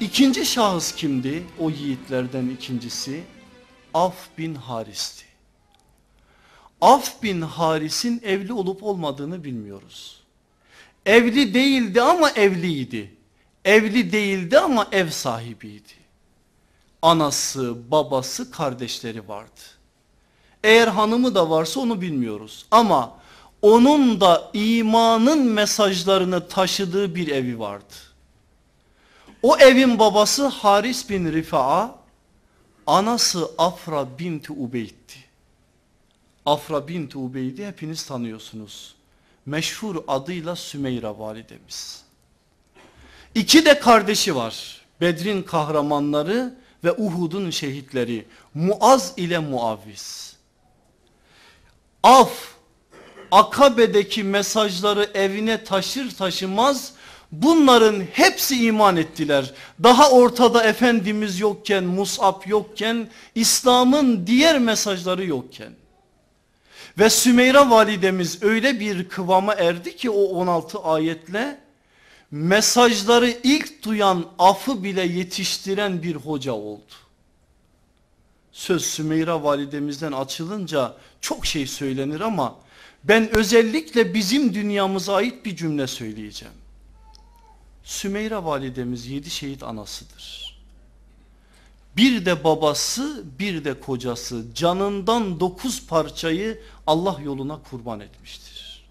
İkinci şahıs kimdi? O yiğitlerden ikincisi Af bin Haris'ti. Af bin Haris'in evli olup olmadığını bilmiyoruz. Evli değildi ama evliydi. Evli değildi ama ev sahibiydi. Anası, babası, kardeşleri vardı. Eğer hanımı da varsa onu bilmiyoruz. Ama onun da imanın mesajlarını taşıdığı bir evi vardı. O evin babası Haris bin Rifa'a, anası Afra binti Ubeyd'ti. Afra binti Ubeyd'i hepiniz tanıyorsunuz. Meşhur adıyla Sümeyra validemiz. İki de kardeşi var. Bedrin kahramanları ve Uhud'un şehitleri Muaz ile Muavviz. Af Akabe'deki mesajları evine taşır taşımaz Bunların hepsi iman ettiler. Daha ortada Efendimiz yokken, Mus'ab yokken, İslam'ın diğer mesajları yokken. Ve Sümeyra validemiz öyle bir kıvama erdi ki o 16 ayetle mesajları ilk duyan afı bile yetiştiren bir hoca oldu. Söz Sümeyra validemizden açılınca çok şey söylenir ama ben özellikle bizim dünyamıza ait bir cümle söyleyeceğim. Sümeyra validemiz yedi şehit anasıdır. Bir de babası bir de kocası canından dokuz parçayı Allah yoluna kurban etmiştir.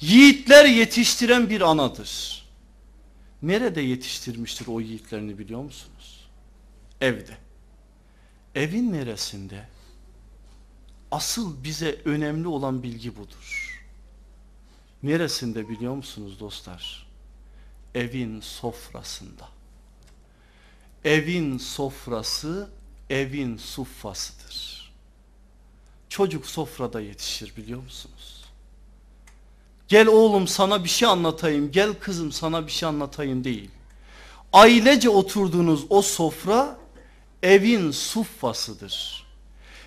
Yiğitler yetiştiren bir anadır. Nerede yetiştirmiştir o yiğitlerini biliyor musunuz? Evde. Evin neresinde? Asıl bize önemli olan bilgi budur. Neresinde biliyor musunuz dostlar? evin sofrasında. Evin sofrası evin suffasıdır. Çocuk sofrada yetişir biliyor musunuz? Gel oğlum sana bir şey anlatayım, gel kızım sana bir şey anlatayım değil. Ailece oturduğunuz o sofra evin suffasıdır.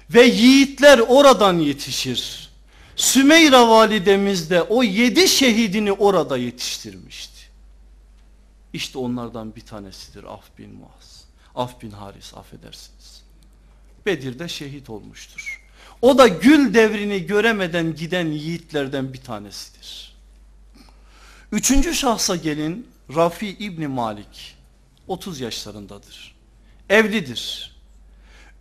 Ve yiğitler oradan yetişir. Sümeyra validemiz de o yedi şehidini orada yetiştirmişti. İşte onlardan bir tanesidir Af bin Muaz. Af bin Haris affedersiniz. Bedir'de şehit olmuştur. O da gül devrini göremeden giden yiğitlerden bir tanesidir. Üçüncü şahsa gelin Rafi İbni Malik 30 yaşlarındadır. Evlidir.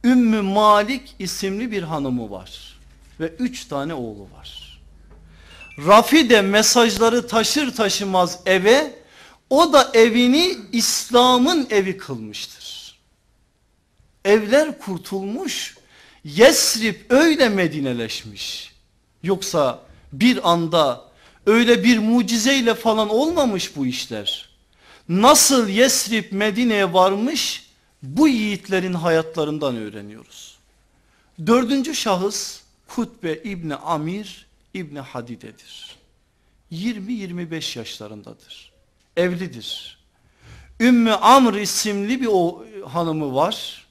Ümmü Malik isimli bir hanımı var ve üç tane oğlu var. Rafi de mesajları taşır taşımaz eve o da evini İslam'ın evi kılmıştır. Evler kurtulmuş, Yesrib öyle Medineleşmiş. Yoksa bir anda öyle bir mucizeyle falan olmamış bu işler. Nasıl Yesrib Medine'ye varmış bu yiğitlerin hayatlarından öğreniyoruz. Dördüncü şahıs Kutbe İbni Amir İbni Hadide'dir. 20-25 yaşlarındadır evlidir. Ümmü Amr isimli bir o hanımı var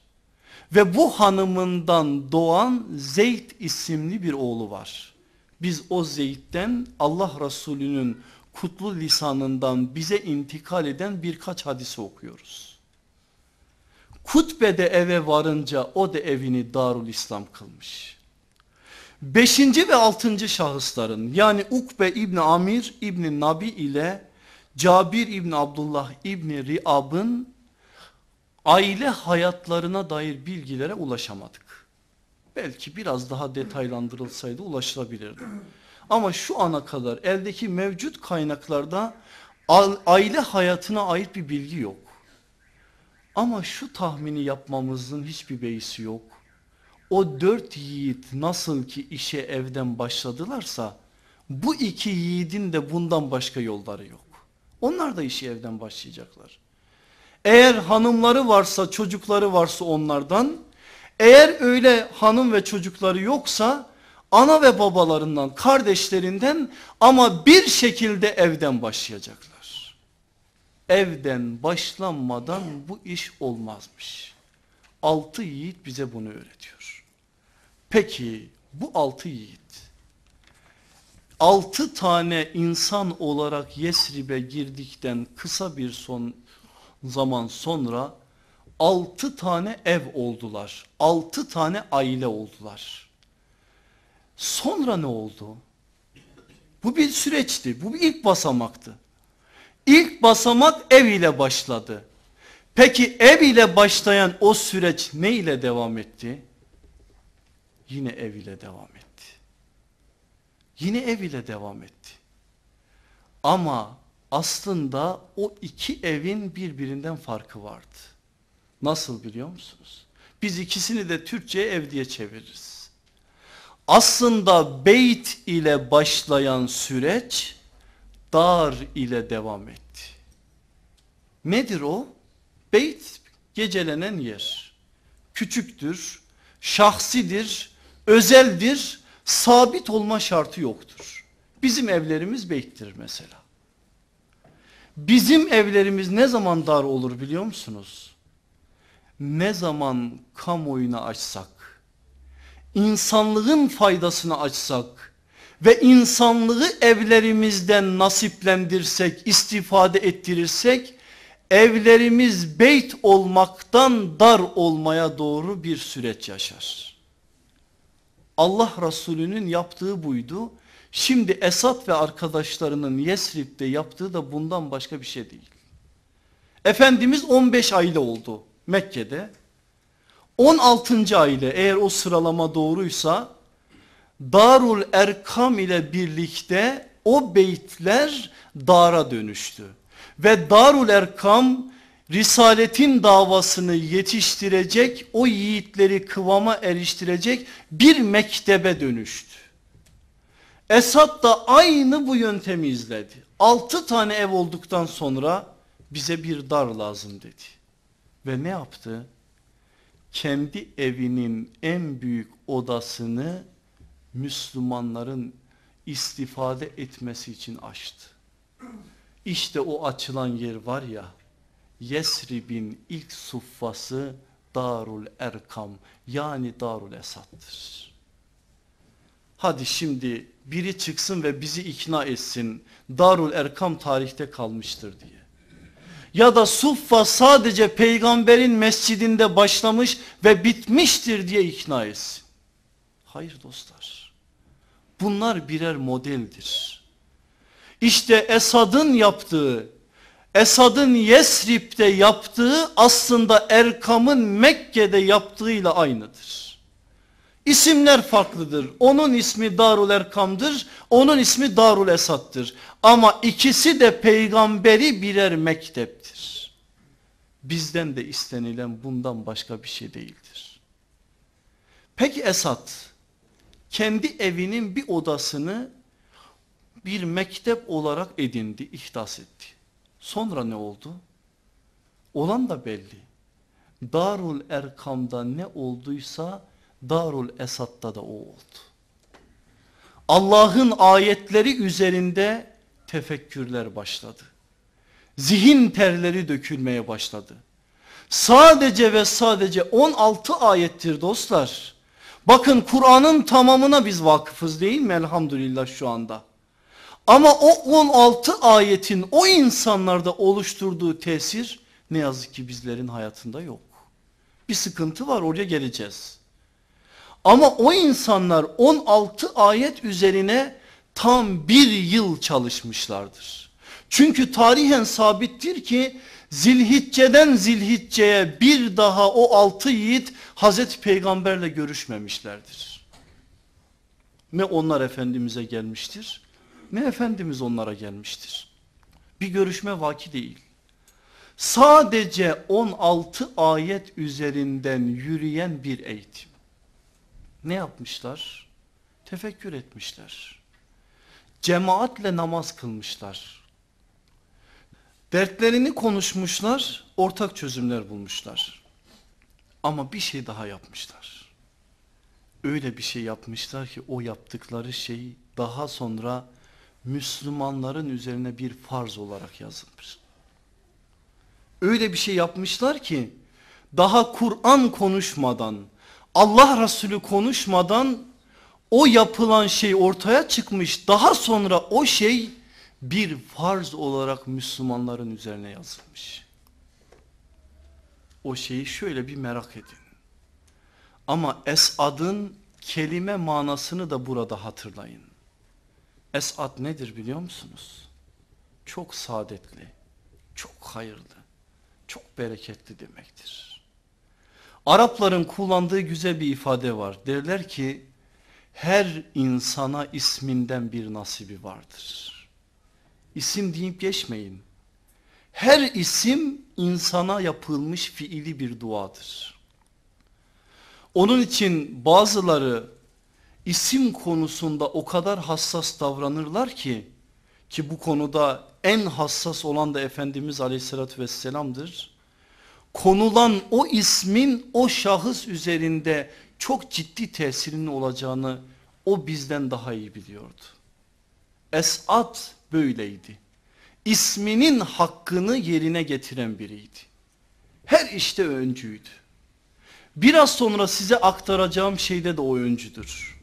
ve bu hanımından doğan Zeyd isimli bir oğlu var. Biz o Zeyd'den Allah Resulü'nün kutlu lisanından bize intikal eden birkaç hadisi okuyoruz. Kutbede eve varınca o da evini Darul İslam kılmış. Beşinci ve altıncı şahısların yani Ukbe İbni Amir İbni Nabi ile Cabir İbni Abdullah İbni Riab'ın aile hayatlarına dair bilgilere ulaşamadık. Belki biraz daha detaylandırılsaydı ulaşılabilirdi. Ama şu ana kadar eldeki mevcut kaynaklarda aile hayatına ait bir bilgi yok. Ama şu tahmini yapmamızın hiçbir beysi yok. O dört yiğit nasıl ki işe evden başladılarsa bu iki yiğidin de bundan başka yolları yok. Onlar da işi evden başlayacaklar. Eğer hanımları varsa çocukları varsa onlardan eğer öyle hanım ve çocukları yoksa ana ve babalarından kardeşlerinden ama bir şekilde evden başlayacaklar. Evden başlanmadan bu iş olmazmış. Altı yiğit bize bunu öğretiyor. Peki bu altı yiğit 6 tane insan olarak Yesrib'e girdikten kısa bir son zaman sonra 6 tane ev oldular. 6 tane aile oldular. Sonra ne oldu? Bu bir süreçti. Bu bir ilk basamaktı. İlk basamak ev ile başladı. Peki ev ile başlayan o süreç ne ile devam etti? Yine ev ile devam etti. Yine ev ile devam etti. Ama aslında o iki evin birbirinden farkı vardı. Nasıl biliyor musunuz? Biz ikisini de Türkçe ev diye çeviririz. Aslında beyt ile başlayan süreç dar ile devam etti. Nedir o? Beyt gecelenen yer. Küçüktür, şahsidir, özeldir sabit olma şartı yoktur. Bizim evlerimiz beyttir mesela. Bizim evlerimiz ne zaman dar olur biliyor musunuz? Ne zaman kamuoyuna açsak, insanlığın faydasını açsak ve insanlığı evlerimizden nasiplendirsek, istifade ettirirsek evlerimiz beyt olmaktan dar olmaya doğru bir süreç yaşar. Allah Resulü'nün yaptığı buydu. Şimdi Esad ve arkadaşlarının Yesrib'de yaptığı da bundan başka bir şey değil. Efendimiz 15 aile oldu Mekke'de. 16. aile eğer o sıralama doğruysa Darul Erkam ile birlikte o beytler dara dönüştü. Ve Darul Erkam Risaletin davasını yetiştirecek, o yiğitleri kıvama eriştirecek bir mektebe dönüştü. Esad da aynı bu yöntemi izledi. Altı tane ev olduktan sonra bize bir dar lazım dedi. Ve ne yaptı? Kendi evinin en büyük odasını Müslümanların istifade etmesi için açtı. İşte o açılan yer var ya Yesrib'in ilk suffası Darul Erkam yani Darul Esad'dır. Hadi şimdi biri çıksın ve bizi ikna etsin Darul Erkam tarihte kalmıştır diye. Ya da suffa sadece peygamberin mescidinde başlamış ve bitmiştir diye ikna etsin. Hayır dostlar bunlar birer modeldir. İşte Esad'ın yaptığı Esad'ın Yesrib'de yaptığı aslında Erkam'ın Mekke'de yaptığıyla aynıdır. İsimler farklıdır. Onun ismi Darul Erkam'dır. Onun ismi Darul Esad'dır. Ama ikisi de peygamberi birer mekteptir. Bizden de istenilen bundan başka bir şey değildir. Peki Esad kendi evinin bir odasını bir mektep olarak edindi, ihdas etti. Sonra ne oldu? Olan da belli. Darul Erkam'da ne olduysa Darul Esad'da da o oldu. Allah'ın ayetleri üzerinde tefekkürler başladı. Zihin terleri dökülmeye başladı. Sadece ve sadece 16 ayettir dostlar. Bakın Kur'an'ın tamamına biz vakıfız değil mi elhamdülillah şu anda. Ama o 16 ayetin o insanlarda oluşturduğu tesir ne yazık ki bizlerin hayatında yok. Bir sıkıntı var oraya geleceğiz. Ama o insanlar 16 ayet üzerine tam bir yıl çalışmışlardır. Çünkü tarihen sabittir ki zilhicceden zilhicceye bir daha o altı yiğit Hazreti Peygamberle görüşmemişlerdir. Ne onlar Efendimiz'e gelmiştir ne Efendimiz onlara gelmiştir. Bir görüşme vaki değil. Sadece 16 ayet üzerinden yürüyen bir eğitim. Ne yapmışlar? Tefekkür etmişler. Cemaatle namaz kılmışlar. Dertlerini konuşmuşlar, ortak çözümler bulmuşlar. Ama bir şey daha yapmışlar. Öyle bir şey yapmışlar ki o yaptıkları şey daha sonra Müslümanların üzerine bir farz olarak yazılmış. Öyle bir şey yapmışlar ki daha Kur'an konuşmadan Allah Resulü konuşmadan o yapılan şey ortaya çıkmış daha sonra o şey bir farz olarak Müslümanların üzerine yazılmış. O şeyi şöyle bir merak edin. Ama Esad'ın kelime manasını da burada hatırlayın. Esat nedir biliyor musunuz? Çok saadetli, çok hayırlı, çok bereketli demektir. Arapların kullandığı güzel bir ifade var. Derler ki her insana isminden bir nasibi vardır. İsim deyip geçmeyin. Her isim insana yapılmış fiili bir duadır. Onun için bazıları isim konusunda o kadar hassas davranırlar ki ki bu konuda en hassas olan da Efendimiz aleyhissalatü vesselam'dır. Konulan o ismin o şahıs üzerinde çok ciddi tesirinin olacağını o bizden daha iyi biliyordu. Esat böyleydi. İsminin hakkını yerine getiren biriydi. Her işte öncüydü. Biraz sonra size aktaracağım şeyde de o öncüdür.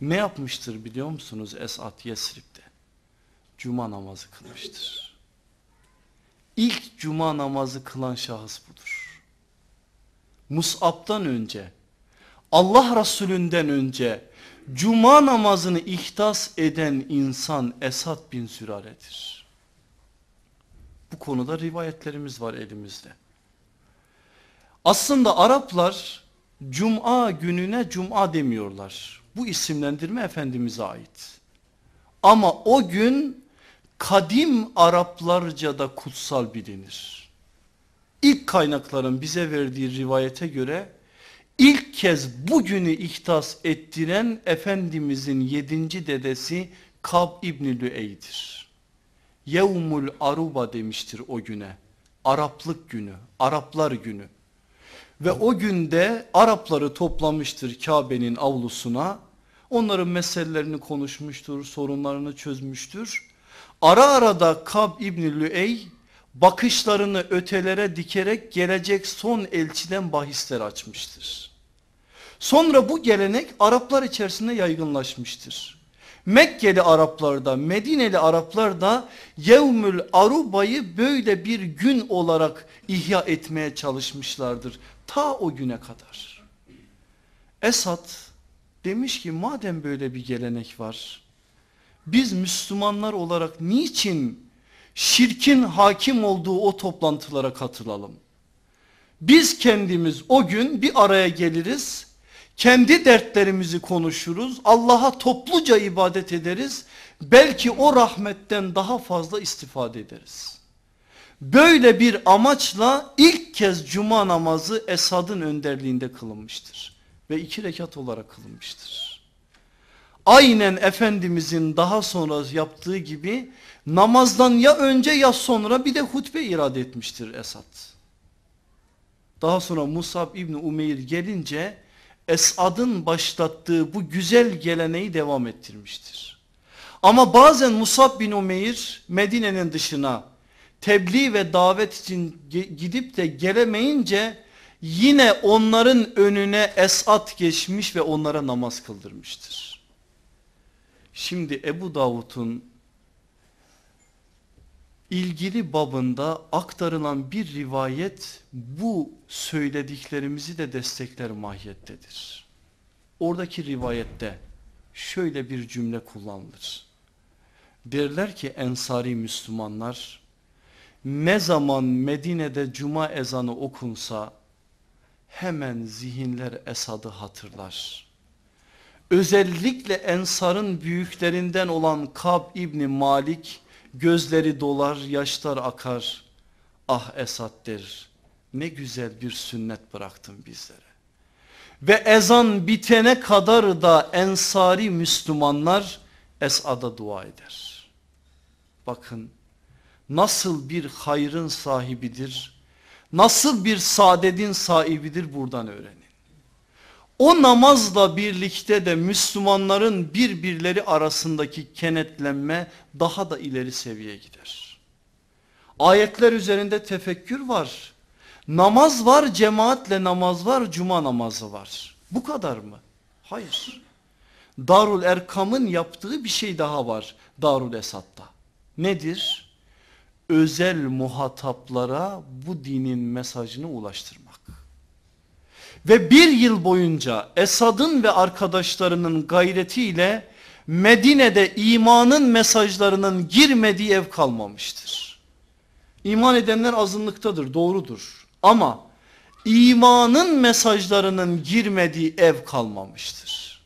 Ne yapmıştır biliyor musunuz Esat Yesrib'de? Cuma namazı kılmıştır. İlk cuma namazı kılan şahıs budur. Mus'ab'dan önce, Allah Resulünden önce cuma namazını ihtas eden insan Esat bin Sürare'dir. Bu konuda rivayetlerimiz var elimizde. Aslında Araplar cuma gününe cuma demiyorlar. Bu isimlendirme Efendimiz'e ait. Ama o gün kadim Araplarca da kutsal bilinir. İlk kaynakların bize verdiği rivayete göre ilk kez bugünü ihtas ettiren Efendimizin yedinci dedesi Kab İbni Lüey'dir. Yevmul Aruba demiştir o güne. Araplık günü, Araplar günü. Ve o günde Arapları toplamıştır Kabe'nin avlusuna Onların meselelerini konuşmuştur, sorunlarını çözmüştür. Ara ara da Kab İbni Lüey bakışlarını ötelere dikerek gelecek son elçiden bahisler açmıştır. Sonra bu gelenek Araplar içerisinde yaygınlaşmıştır. Mekkeli Araplar da Medineli Araplar da Yevmül Aruba'yı böyle bir gün olarak ihya etmeye çalışmışlardır. Ta o güne kadar. Esad Demiş ki madem böyle bir gelenek var biz Müslümanlar olarak niçin şirkin hakim olduğu o toplantılara katılalım? Biz kendimiz o gün bir araya geliriz. Kendi dertlerimizi konuşuruz. Allah'a topluca ibadet ederiz. Belki o rahmetten daha fazla istifade ederiz. Böyle bir amaçla ilk kez cuma namazı Esad'ın önderliğinde kılınmıştır ve iki rekat olarak kılınmıştır. Aynen Efendimizin daha sonra yaptığı gibi namazdan ya önce ya sonra bir de hutbe irade etmiştir Esad. Daha sonra Musab İbni Umeyr gelince Esad'ın başlattığı bu güzel geleneği devam ettirmiştir. Ama bazen Musab bin Umeyr Medine'nin dışına tebliğ ve davet için gidip de gelemeyince yine onların önüne Esat geçmiş ve onlara namaz kıldırmıştır. Şimdi Ebu Davud'un ilgili babında aktarılan bir rivayet bu söylediklerimizi de destekler mahiyettedir. Oradaki rivayette şöyle bir cümle kullanılır. Derler ki ensari Müslümanlar ne zaman Medine'de cuma ezanı okunsa hemen zihinler Esad'ı hatırlar. Özellikle Ensar'ın büyüklerinden olan Kab İbni Malik gözleri dolar yaşlar akar. Ah Esad der ne güzel bir sünnet bıraktın bizlere. Ve ezan bitene kadar da ensari Müslümanlar Esad'a dua eder. Bakın nasıl bir hayrın sahibidir nasıl bir saadetin sahibidir buradan öğrenin. O namazla birlikte de Müslümanların birbirleri arasındaki kenetlenme daha da ileri seviyeye gider. Ayetler üzerinde tefekkür var. Namaz var cemaatle namaz var cuma namazı var. Bu kadar mı? Hayır. Darul Erkam'ın yaptığı bir şey daha var Darul Esad'da. Nedir? özel muhataplara bu dinin mesajını ulaştırmak. Ve bir yıl boyunca Esad'ın ve arkadaşlarının gayretiyle Medine'de imanın mesajlarının girmediği ev kalmamıştır. İman edenler azınlıktadır doğrudur ama imanın mesajlarının girmediği ev kalmamıştır.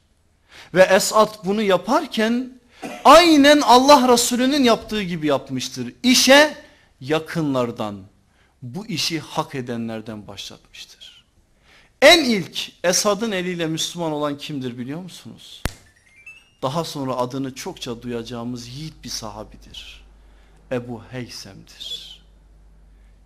Ve Esad bunu yaparken aynen Allah Resulü'nün yaptığı gibi yapmıştır. İşe yakınlardan, bu işi hak edenlerden başlatmıştır. En ilk Esad'ın eliyle Müslüman olan kimdir biliyor musunuz? Daha sonra adını çokça duyacağımız yiğit bir sahabidir. Ebu Heysem'dir.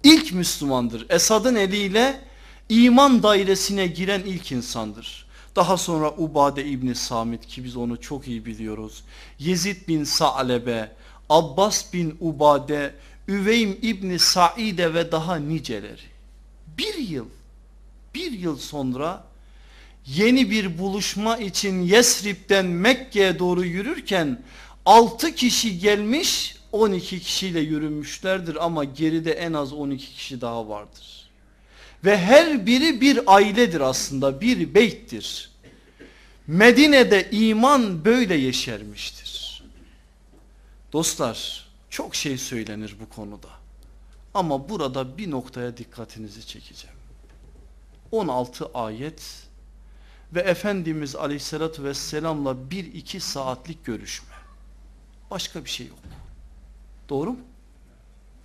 İlk Müslümandır. Esad'ın eliyle iman dairesine giren ilk insandır. Daha sonra Ubade İbni Samit ki biz onu çok iyi biliyoruz. Yezid bin Sa'lebe, Abbas bin Ubade, Üveym İbni Saide ve daha niceleri. Bir yıl, bir yıl sonra yeni bir buluşma için Yesrib'den Mekke'ye doğru yürürken 6 kişi gelmiş 12 kişiyle yürümüşlerdir ama geride en az 12 kişi daha vardır. Ve her biri bir ailedir aslında bir beyttir. Medine'de iman böyle yeşermiştir. Dostlar çok şey söylenir bu konuda. Ama burada bir noktaya dikkatinizi çekeceğim. 16 ayet ve Efendimiz aleyhissalatü vesselamla bir iki saatlik görüşme. Başka bir şey yok. Doğru mu?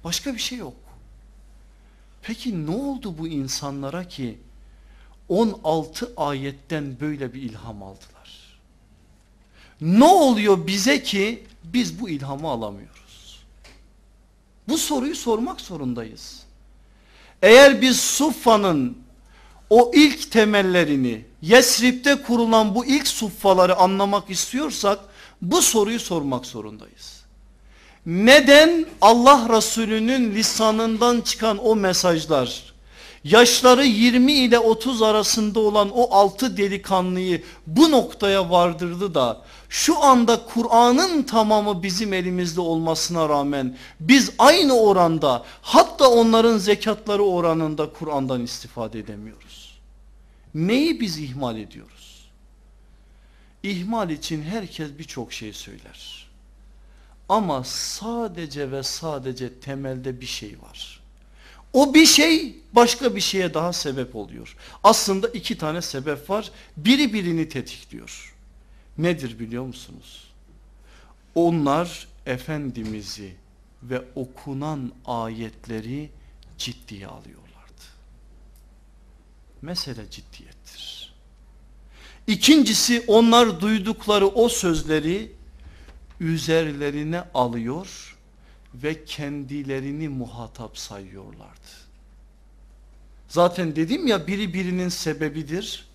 Başka bir şey yok. Peki ne oldu bu insanlara ki 16 ayetten böyle bir ilham aldılar? Ne oluyor bize ki biz bu ilhamı alamıyoruz? Bu soruyu sormak zorundayız. Eğer biz Suffa'nın o ilk temellerini Yesrib'de kurulan bu ilk suffaları anlamak istiyorsak bu soruyu sormak zorundayız. Neden Allah Resulü'nün lisanından çıkan o mesajlar yaşları 20 ile 30 arasında olan o altı delikanlıyı bu noktaya vardırdı da şu anda Kur'an'ın tamamı bizim elimizde olmasına rağmen biz aynı oranda hatta onların zekatları oranında Kur'an'dan istifade edemiyoruz. Neyi biz ihmal ediyoruz? İhmal için herkes birçok şey söyler. Ama sadece ve sadece temelde bir şey var. O bir şey başka bir şeye daha sebep oluyor. Aslında iki tane sebep var. Biri birini tetikliyor. Nedir biliyor musunuz? Onlar Efendimiz'i ve okunan ayetleri ciddiye alıyorlardı. Mesele ciddiyettir. İkincisi onlar duydukları o sözleri üzerlerine alıyor ve kendilerini muhatap sayıyorlardı. Zaten dedim ya biri birinin sebebidir.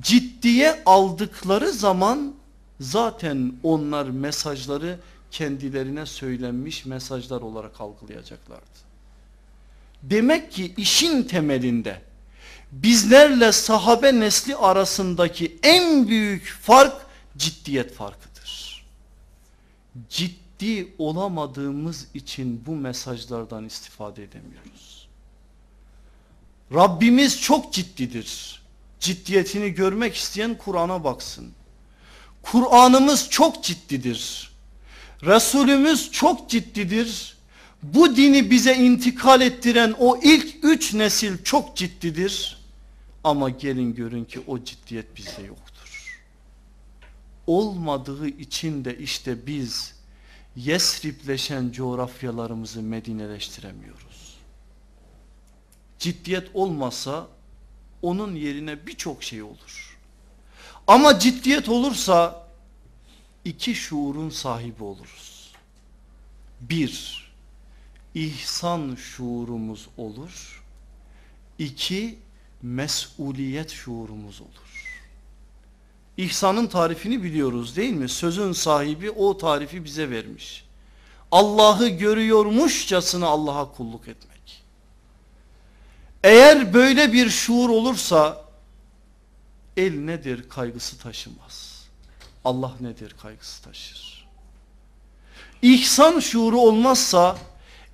Ciddiye aldıkları zaman zaten onlar mesajları kendilerine söylenmiş mesajlar olarak algılayacaklardı. Demek ki işin temelinde bizlerle sahabe nesli arasındaki en büyük fark ciddiyet farkıdır ciddi olamadığımız için bu mesajlardan istifade edemiyoruz. Rabbimiz çok ciddidir. Ciddiyetini görmek isteyen Kur'an'a baksın. Kur'an'ımız çok ciddidir. Resulümüz çok ciddidir. Bu dini bize intikal ettiren o ilk üç nesil çok ciddidir. Ama gelin görün ki o ciddiyet bizde yoktur olmadığı için de işte biz Yesripleşen coğrafyalarımızı Medineleştiremiyoruz. Ciddiyet olmasa onun yerine birçok şey olur. Ama ciddiyet olursa iki şuurun sahibi oluruz. Bir, ihsan şuurumuz olur. İki, mesuliyet şuurumuz olur. İhsanın tarifini biliyoruz değil mi? Sözün sahibi o tarifi bize vermiş. Allah'ı görüyormuşçasına Allah'a kulluk etmek. Eğer böyle bir şuur olursa el nedir kaygısı taşımaz. Allah nedir kaygısı taşır. İhsan şuuru olmazsa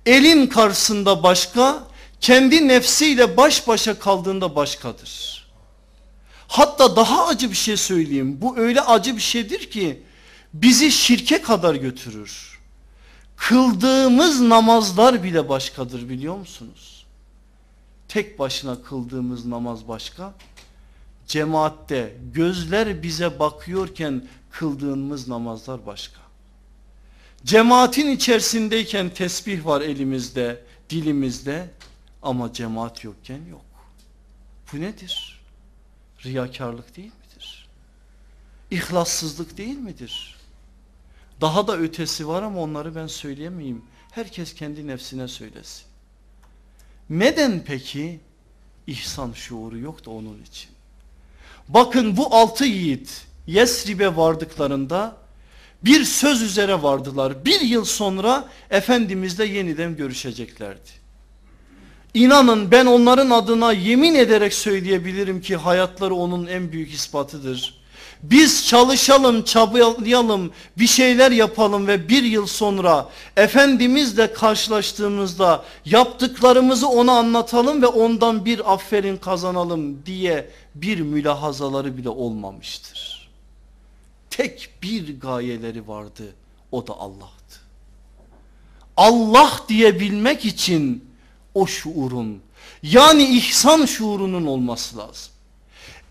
elin karşısında başka, kendi nefsiyle baş başa kaldığında başkadır. Hatta daha acı bir şey söyleyeyim. Bu öyle acı bir şeydir ki bizi şirke kadar götürür. Kıldığımız namazlar bile başkadır biliyor musunuz? Tek başına kıldığımız namaz başka. Cemaatte gözler bize bakıyorken kıldığımız namazlar başka. Cemaatin içerisindeyken tesbih var elimizde, dilimizde ama cemaat yokken yok. Bu nedir? riyakarlık değil midir? İhlassızlık değil midir? Daha da ötesi var ama onları ben söyleyemeyeyim. Herkes kendi nefsine söylesin. Neden peki ihsan şuuru yok da onun için? Bakın bu altı yiğit Yesrib'e vardıklarında bir söz üzere vardılar. Bir yıl sonra Efendimizle yeniden görüşeceklerdi. İnanın ben onların adına yemin ederek söyleyebilirim ki hayatları onun en büyük ispatıdır. Biz çalışalım, çabalayalım, bir şeyler yapalım ve bir yıl sonra Efendimizle karşılaştığımızda yaptıklarımızı ona anlatalım ve ondan bir aferin kazanalım diye bir mülahazaları bile olmamıştır. Tek bir gayeleri vardı o da Allah'tı. Allah diyebilmek için o şuurun yani ihsan şuurunun olması lazım.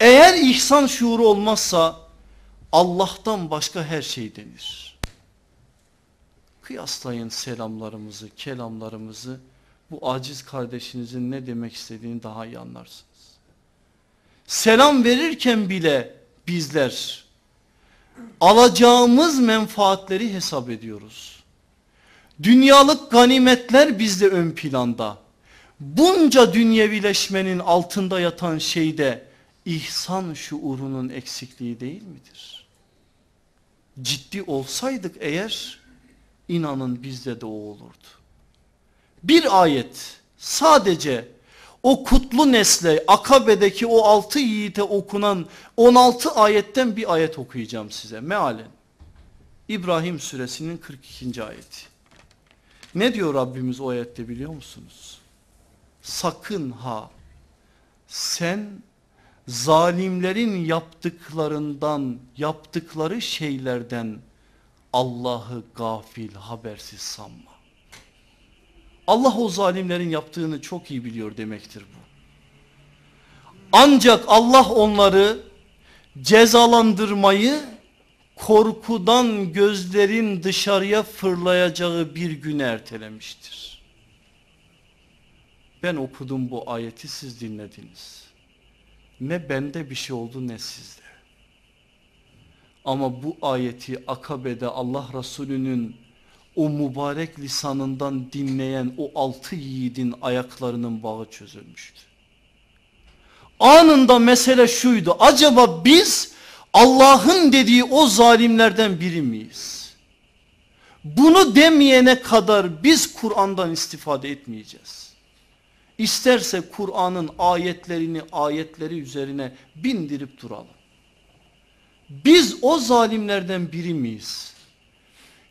Eğer ihsan şuuru olmazsa Allah'tan başka her şey denir. Kıyaslayın selamlarımızı, kelamlarımızı bu aciz kardeşinizin ne demek istediğini daha iyi anlarsınız. Selam verirken bile bizler alacağımız menfaatleri hesap ediyoruz. Dünyalık ganimetler bizde ön planda bunca dünyevileşmenin altında yatan şey de ihsan şuurunun eksikliği değil midir? Ciddi olsaydık eğer inanın bizde de o olurdu. Bir ayet sadece o kutlu nesle Akabe'deki o altı yiğite okunan 16 ayetten bir ayet okuyacağım size mealen. İbrahim suresinin 42. ayeti. Ne diyor Rabbimiz o ayette biliyor musunuz? sakın ha sen zalimlerin yaptıklarından yaptıkları şeylerden Allah'ı gafil habersiz sanma. Allah o zalimlerin yaptığını çok iyi biliyor demektir bu. Ancak Allah onları cezalandırmayı korkudan gözlerin dışarıya fırlayacağı bir güne ertelemiştir. Ben okudum bu ayeti siz dinlediniz. Ne bende bir şey oldu ne sizde. Ama bu ayeti akabede Allah Resulü'nün o mübarek lisanından dinleyen o altı yiğidin ayaklarının bağı çözülmüştü. Anında mesele şuydu. Acaba biz Allah'ın dediği o zalimlerden biri miyiz? Bunu demeyene kadar biz Kur'an'dan istifade etmeyeceğiz. İsterse Kur'an'ın ayetlerini ayetleri üzerine bindirip duralım. Biz o zalimlerden biri miyiz?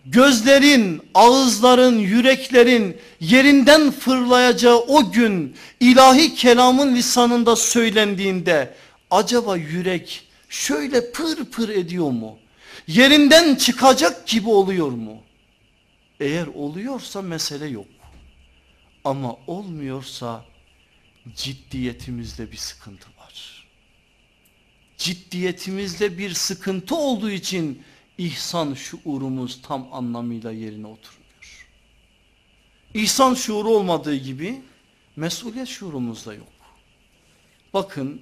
Gözlerin, ağızların, yüreklerin yerinden fırlayacağı o gün ilahi kelamın lisanında söylendiğinde acaba yürek şöyle pır pır ediyor mu? Yerinden çıkacak gibi oluyor mu? Eğer oluyorsa mesele yok. Ama olmuyorsa ciddiyetimizde bir sıkıntı var. Ciddiyetimizde bir sıkıntı olduğu için ihsan şuurumuz tam anlamıyla yerine oturmuyor. İhsan şuuru olmadığı gibi mesuliyet şuurumuz da yok. Bakın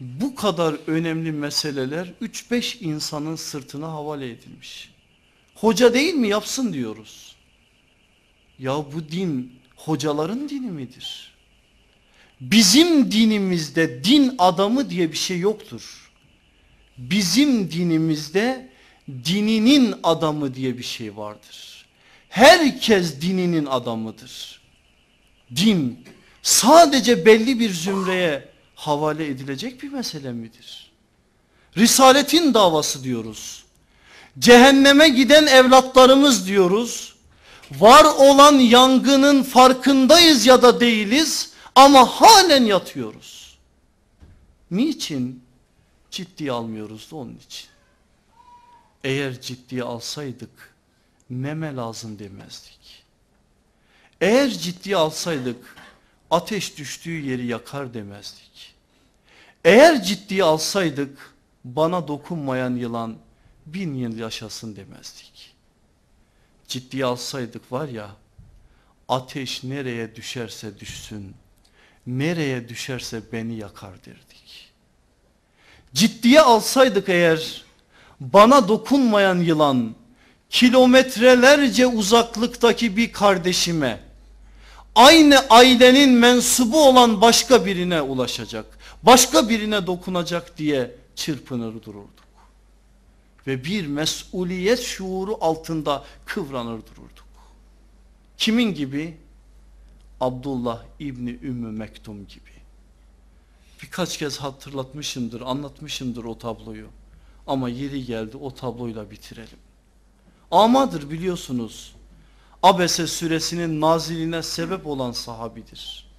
bu kadar önemli meseleler 3-5 insanın sırtına havale edilmiş. Hoca değil mi yapsın diyoruz. Ya bu din hocaların dini midir? Bizim dinimizde din adamı diye bir şey yoktur. Bizim dinimizde dininin adamı diye bir şey vardır. Herkes dininin adamıdır. Din sadece belli bir zümreye havale edilecek bir mesele midir? Risaletin davası diyoruz. Cehenneme giden evlatlarımız diyoruz var olan yangının farkındayız ya da değiliz ama halen yatıyoruz. Niçin? Ciddiye almıyoruz da onun için. Eğer ciddiye alsaydık neme lazım demezdik. Eğer ciddiye alsaydık ateş düştüğü yeri yakar demezdik. Eğer ciddiye alsaydık bana dokunmayan yılan bin yıl yaşasın demezdik ciddiye alsaydık var ya ateş nereye düşerse düşsün nereye düşerse beni yakar derdik. Ciddiye alsaydık eğer bana dokunmayan yılan kilometrelerce uzaklıktaki bir kardeşime aynı ailenin mensubu olan başka birine ulaşacak başka birine dokunacak diye çırpınır dururdu ve bir mesuliyet şuuru altında kıvranır dururduk. Kimin gibi? Abdullah İbni Ümmü Mektum gibi. Birkaç kez hatırlatmışımdır, anlatmışımdır o tabloyu. Ama yeri geldi o tabloyla bitirelim. Amadır biliyorsunuz. Abese suresinin naziline sebep olan sahabidir.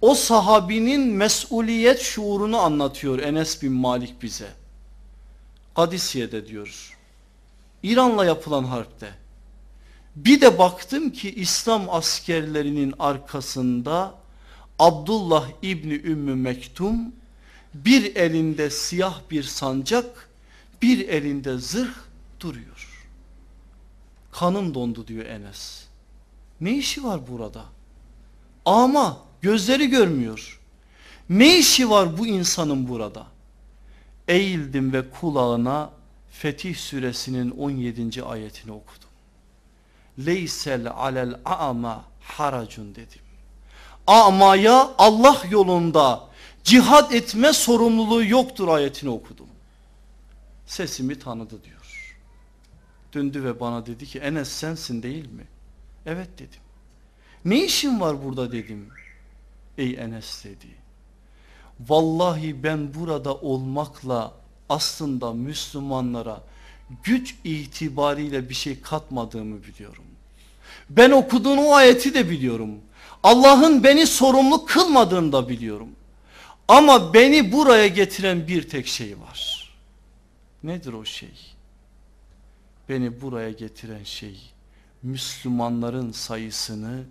O sahabinin mesuliyet şuurunu anlatıyor Enes bin Malik bize. Adisiye'de diyor. İran'la yapılan harpte. Bir de baktım ki İslam askerlerinin arkasında Abdullah İbni Ümmü Mektum bir elinde siyah bir sancak bir elinde zırh duruyor. Kanım dondu diyor Enes. Ne işi var burada? Ama gözleri görmüyor. Ne işi var bu insanın burada? eğildim ve kulağına Fetih suresinin 17. ayetini okudum. Leysel alel a'ma haracun dedim. Amaya Allah yolunda cihad etme sorumluluğu yoktur ayetini okudum. Sesimi tanıdı diyor. Döndü ve bana dedi ki Enes sensin değil mi? Evet dedim. Ne işin var burada dedim. Ey Enes dedi Vallahi ben burada olmakla aslında Müslümanlara güç itibariyle bir şey katmadığımı biliyorum. Ben okuduğum o ayeti de biliyorum. Allah'ın beni sorumlu kılmadığını da biliyorum. Ama beni buraya getiren bir tek şey var. Nedir o şey? Beni buraya getiren şey Müslümanların sayısını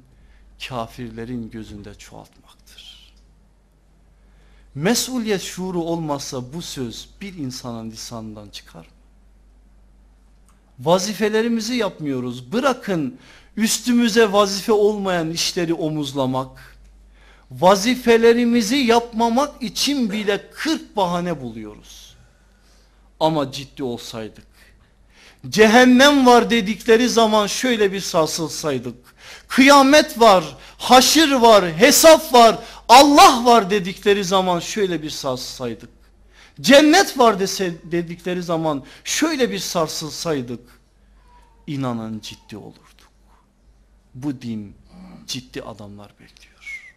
kafirlerin gözünde çoğaltmaktır. Mesuliyet şuuru olmazsa bu söz bir insanın lisanından çıkar mı? Vazifelerimizi yapmıyoruz. Bırakın üstümüze vazife olmayan işleri omuzlamak. Vazifelerimizi yapmamak için bile 40 bahane buluyoruz. Ama ciddi olsaydık. Cehennem var dedikleri zaman şöyle bir sarsılsaydık kıyamet var, haşir var, hesap var, Allah var dedikleri zaman şöyle bir sarsılsaydık. Cennet var dese, dedikleri zaman şöyle bir sarsılsaydık. İnanan ciddi olurduk. Bu din ciddi adamlar bekliyor.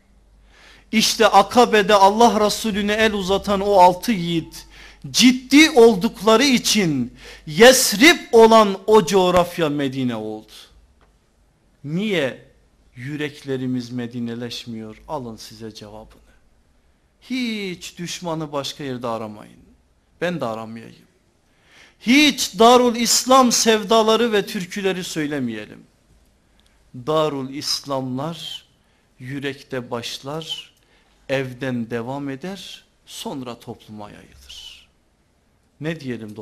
İşte Akabe'de Allah Resulüne el uzatan o altı yiğit ciddi oldukları için Yesrib olan o coğrafya Medine oldu. Niye yüreklerimiz Medineleşmiyor? Alın size cevabını. Hiç düşmanı başka yerde aramayın. Ben de aramayayım. Hiç Darul İslam sevdaları ve türküleri söylemeyelim. Darul İslamlar yürekte başlar, evden devam eder, sonra topluma yayılır. Ne diyelim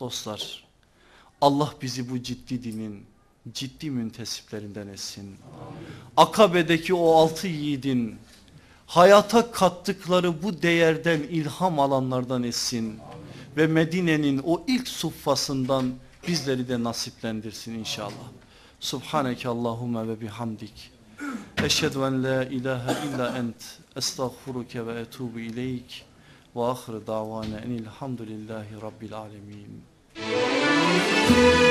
dostlar? Allah bizi bu ciddi dinin ciddi müntesiplerinden etsin. Akabe'deki o altı yiğidin hayata kattıkları bu değerden ilham alanlardan etsin. Amin. Ve Medine'nin o ilk suffasından bizleri de nasiplendirsin inşallah. Subhaneke Allahümme ve bihamdik. Eşhedü en la ilahe illa ent estağfuruke ve etubu ileyk ve ahir davana enilhamdülillahi rabbil alemin. Thank you.